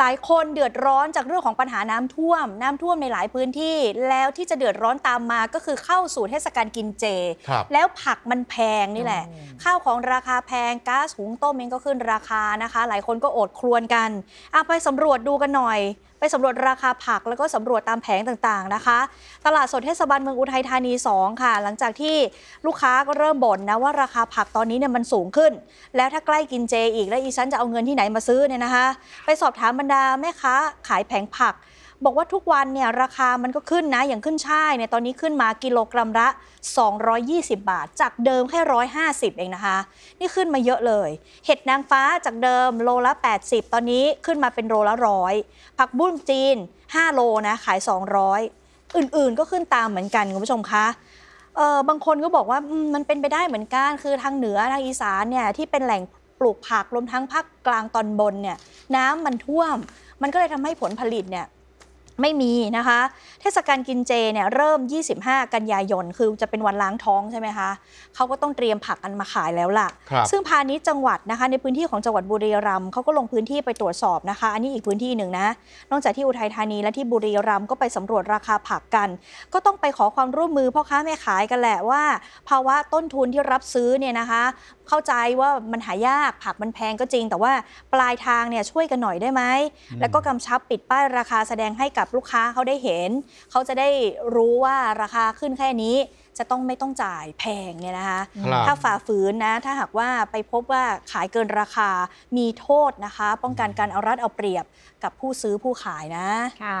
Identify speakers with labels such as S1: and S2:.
S1: หลายคนเดือดร้อนจากเรื่องของปัญหาน้ำท่วมน้ำท่วมในหลายพื้นที่ แล้วที่จะเดือดร้อนตามมาก็คือเข้าสู่เทศกาลกินเจ แล้วผักมันแพงนี่แหละ ข้าวของราคาแพงก๊าซหุงต้มเองก็ขึ้นราคานะคะ หลายคนก็อดครวนกันเอาไปสำรวจดูกันหน่อยไปสำรวจราคาผักแล้วก็สำรวจตามแผงต่างๆนะคะ ตลาดสดเทศบาลเมืองอุทัยธานี 2 ค่ะ หลังจากที่ลูกค้าก็เริ่มบ่นนะว่าราคาผักตอนนี้เนี่ยมันสูงขึ้น แล้วถ้าใกล้กินเจ อีกแล้วอีฉันจะเอาเงินที่ไหนมาซื้อเนี่ยนะคะ ไปสอบถามบรรดาแม่ค้าขายแผงผักบอกว่าทุกวันเนี่ยราคามันก็ขึ้นนะ อย่างขึ้นช่ายเนี่ยตอนนี้ขึ้นมากิโลกรัมละ220 บาท จากเดิมแค่150เองนะคะ นี่ขึ้นมาเยอะเลย เห็ดนางฟ้าจากเดิมโลละ 80 ตอนนี้ขึ้นมาเป็นโลละร้อยผักบุ้งจีน 5 โลนะขาย 200 อื่นๆก็ขึ้นตามเหมือนกันคุณผู้ชมคะเออบางคนก็บอกว่ามันเป็นไปได้เหมือนกันคือทางเหนือทางอีสานเนี่ยที่เป็นแหล่งปลูกผักรวมทั้งภาคกลางตอนบนเนี่ยน้ำมันท่วม มันก็เลยทำให้ผลผลิตเนี่ยไม่มีนะคะ เทศกาลกินเจเนี่ยเริ่ม 25 กันยายนคือจะเป็นวันล้างท้องใช่ไหมคะเขาก็ต้องเตรียมผักกันมาขายแล้วล่ะ ซึ่งพาณิชย์จังหวัดนะคะในพื้นที่ของจังหวัดบุรีรัมย์เขาก็ลงพื้นที่ไปตรวจสอบนะคะ อันนี้อีกพื้นที่หนึ่งนะนอกจากที่อุทัยธานีและที่บุรีรัมย์ก็ไปสำรวจราคาผักกัน ก็ต้องไปขอความร่วมมือพ่อค้าแม่ขายกันแหละว่าภาวะต้นทุนที่รับซื้อเนี่ยนะคะ เข้าใจว่ามันหายากผักมันแพงก็จริงแต่ว่าปลายทางเนี่ยช่วยกันหน่อยได้ไหมแล้วก็กำชับปิดป้ายราคาแสดงให้กับลูกค้าเขาได้เห็น เขาจะได้รู้ว่าราคาขึ้นแค่นี้จะต้องไม่ต้องจ่ายแพงเนี่ยนะคะ ถ้าฝ่าฝืนนะ ถ้าหากว่าไปพบว่าขายเกินราคา มีโทษนะคะ ป้องกันการเอารัดเอาเปรียบกับผู้ซื้อผู้ขายนะ ค่ะ